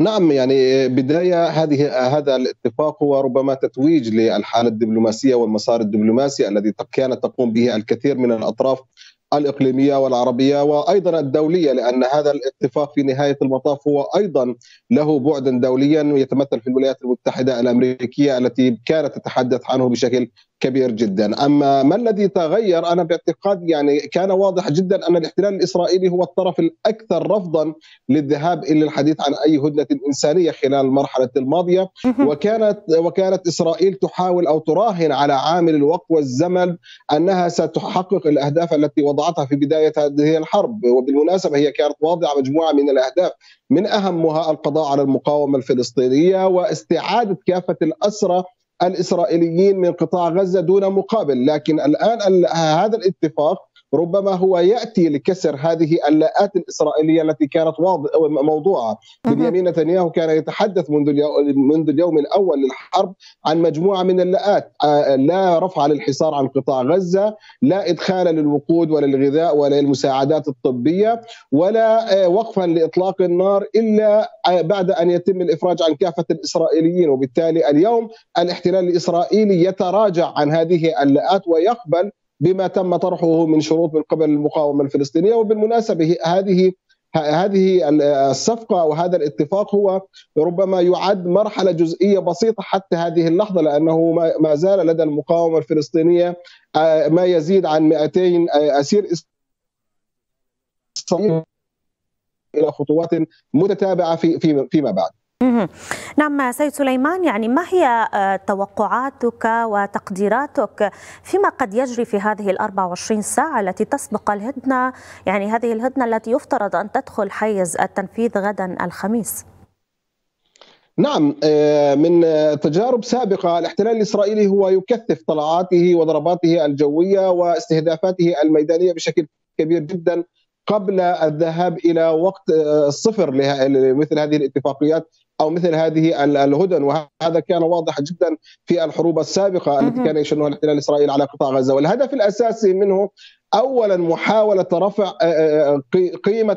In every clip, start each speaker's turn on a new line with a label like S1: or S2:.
S1: نعم يعني بداية هذه هذا الاتفاق هو ربما تتويج للحالة الدبلوماسية والمسار الدبلوماسي الذي كانت تقوم به الكثير من الأطراف الاقليميه والعربيه وايضا الدوليه لان هذا الاتفاق في نهايه المطاف هو ايضا له بعدا دوليا يتمثل في الولايات المتحده الامريكيه التي كانت تتحدث عنه بشكل كبير جدا أما ما الذي تغير أنا باعتقادي يعني كان واضح جدا أن الاحتلال الإسرائيلي هو الطرف الأكثر رفضا للذهاب إلى الحديث عن أي هدنة إنسانية خلال المرحلة الماضية وكانت وكانت إسرائيل تحاول أو تراهن على عامل الوقت والزمن أنها ستحقق الأهداف التي وضعتها في بداية هذه الحرب وبالمناسبة هي كانت واضعة مجموعة من الأهداف من أهمها القضاء على المقاومة الفلسطينية واستعادة كافة الأسرة الاسرائيليين من قطاع غزه دون مقابل، لكن الان هذا الاتفاق ربما هو ياتي لكسر هذه اللاءات الاسرائيليه التي كانت موضوعه بنيامين نتنياهو كان يتحدث منذ منذ اليوم الاول للحرب عن مجموعه من اللاءات آه، لا رفع للحصار عن قطاع غزه لا ادخال للوقود ولا وللمساعدات ولا الطبيه ولا آه، وقفا لاطلاق النار الا آه، بعد ان يتم الافراج عن كافه الاسرائيليين وبالتالي اليوم الاحتلال الاسرائيلي يتراجع عن هذه اللاءات ويقبل بما تم طرحه من شروط من قبل المقاومه الفلسطينيه وبالمناسبه هذه هذه الصفقة أو هذا الاتفاق هو ربما يعد مرحلة جزئية بسيطة حتى هذه اللحظة لأنه ما زال لدى المقاومة الفلسطينية آه، ما يزيد عن 200 آه، أسير إلى خطوات متتابعة في فيما بعد
S2: نعم سيد سليمان يعني ما هي آه، توقعاتك وتقديراتك فيما قد يجري في هذه ال 24 ساعة التي تسبق الهدنة يعني هذه الهدنة التي يفترض أن تدخل حيز التنفيذ غدا الخميس؟
S1: نعم آه، من تجارب سابقة الاحتلال الإسرائيلي هو يكثف طلعاته وضرباته الجوية واستهدافاته الميدانية بشكل كبير جدا قبل الذهاب إلى وقت آه، صفر لمثل هذه الاتفاقيات او مثل هذه الهدن وهذا كان واضح جدا في الحروب السابقه التي كان يشنها الاحتلال الاسرائيلي على قطاع غزه والهدف الاساسي منه اولا محاوله رفع آه، آه، قيمه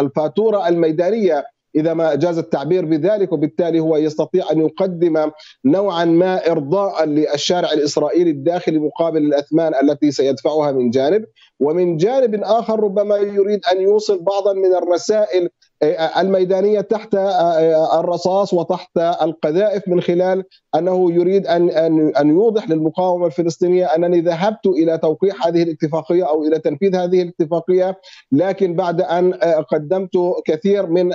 S1: الفاتوره الميدانيه اذا ما جاز التعبير بذلك وبالتالي هو يستطيع ان يقدم نوعا ما ارضاء للشارع الاسرائيلي الداخلي مقابل الاثمان التي سيدفعها من جانب ومن جانب اخر ربما يريد ان يوصل بعضا من الرسائل الميدانيه تحت آه، آه، الرصاص وتحت القذائف من خلال انه يريد ان ان ان يوضح للمقاومه الفلسطينيه انني ذهبت الى توقيع هذه الاتفاقيه او الى تنفيذ هذه الاتفاقيه لكن بعد ان آه، قدمت كثير من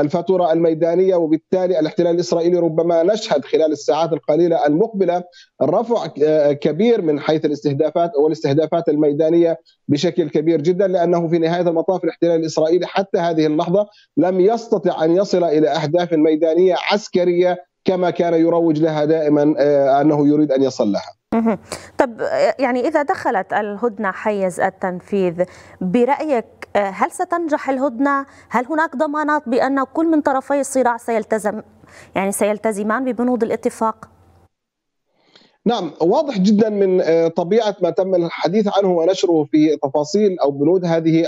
S1: الفاتوره الميدانيه وبالتالي الاحتلال الاسرائيلي ربما نشهد خلال الساعات القليله المقبله رفع كبير من حيث الاستهدافات والاستهدافات الميدانيه بشكل كبير جدا لانه في نهايه المطاف الاحتلال الاسرائيلي حتى هذه اللحظه لم يستطع ان يصل الى اهداف ميدانيه عسكريه كما كان يروج لها دائما آه، انه يريد ان يصل لها.
S2: طب يعني اذا دخلت الهدنه حيز التنفيذ برايك هل ستنجح الهدنة؟ هل هناك ضمانات بأن كل من طرفي الصراع سيلتزم يعني سيلتزمان ببنود الاتفاق؟
S1: نعم واضح جدا من آه، طبيعه ما تم الحديث عنه ونشره في تفاصيل او بنود هذه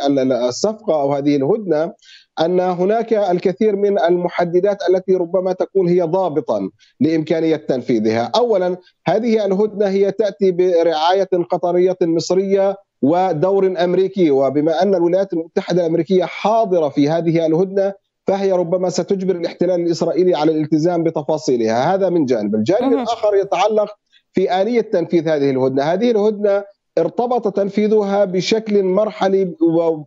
S1: الصفقه او هذه الهدنه ان هناك الكثير من المحددات التي ربما تكون هي ضابطا لامكانيه تنفيذها، اولا هذه الهدنه هي تاتي برعايه قطريه مصريه ودور امريكي وبما ان الولايات المتحده الامريكيه حاضره في هذه الهدنه فهي ربما ستجبر الاحتلال الاسرائيلي على الالتزام بتفاصيلها هذا من جانب الجانب الاخر يتعلق في اليه تنفيذ هذه الهدنه هذه الهدنه ارتبط تنفيذها بشكل مرحلي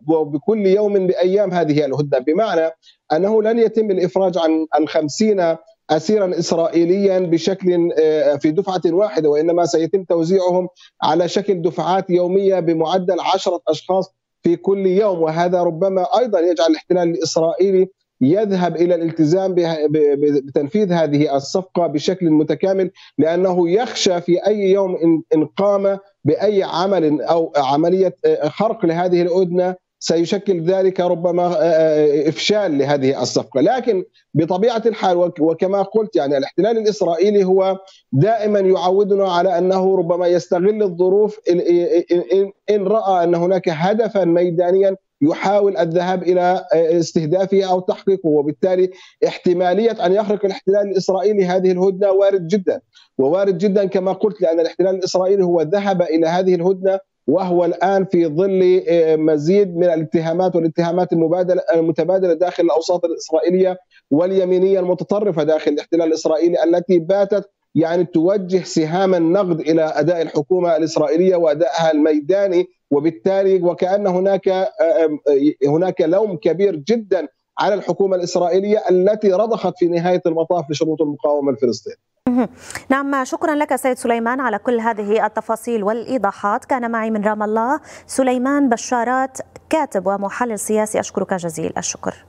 S1: وبكل يوم بأيام هذه الهدنة بمعنى أنه لن يتم الإفراج عن 50 اسيرا اسرائيليا بشكل آه، في دفعه واحده وانما سيتم توزيعهم على شكل دفعات يوميه بمعدل عشره اشخاص في كل يوم وهذا ربما ايضا يجعل الاحتلال الاسرائيلي يذهب الى الالتزام بتنفيذ هذه الصفقه بشكل متكامل لانه يخشى في اي يوم ان قام باي عمل او عمليه آه، خرق لهذه الادنه سيشكل ذلك ربما آه، آه، آه، افشال لهذه الصفقه، لكن بطبيعه الحال وكما قلت يعني الاحتلال الاسرائيلي هو دائما يعودنا على انه ربما يستغل الظروف ان راى ان هناك هدفا ميدانيا يحاول الذهاب الى استهدافه او تحقيقه وبالتالي احتماليه ان يخرق الاحتلال الاسرائيلي هذه الهدنه وارد جدا ووارد جدا كما قلت لان الاحتلال الاسرائيلي هو ذهب الى هذه الهدنه وهو الان في ظل آه، مزيد من الاتهامات والاتهامات المبادله آه، المتبادله داخل الاوساط الاسرائيليه واليمينيه المتطرفه داخل الاحتلال الاسرائيلي التي باتت يعني توجه سهام النقد الى اداء الحكومه الاسرائيليه وادائها الميداني وبالتالي وكان هناك آه، هناك لوم كبير جدا على الحكومه الاسرائيليه التي رضخت في نهايه المطاف لشروط المقاومه الفلسطينيه.
S2: نعم شكرا لك سيد سليمان على كل هذه التفاصيل والإيضاحات كان معي من رام الله سليمان بشارات كاتب ومحلل سياسي أشكرك جزيل الشكر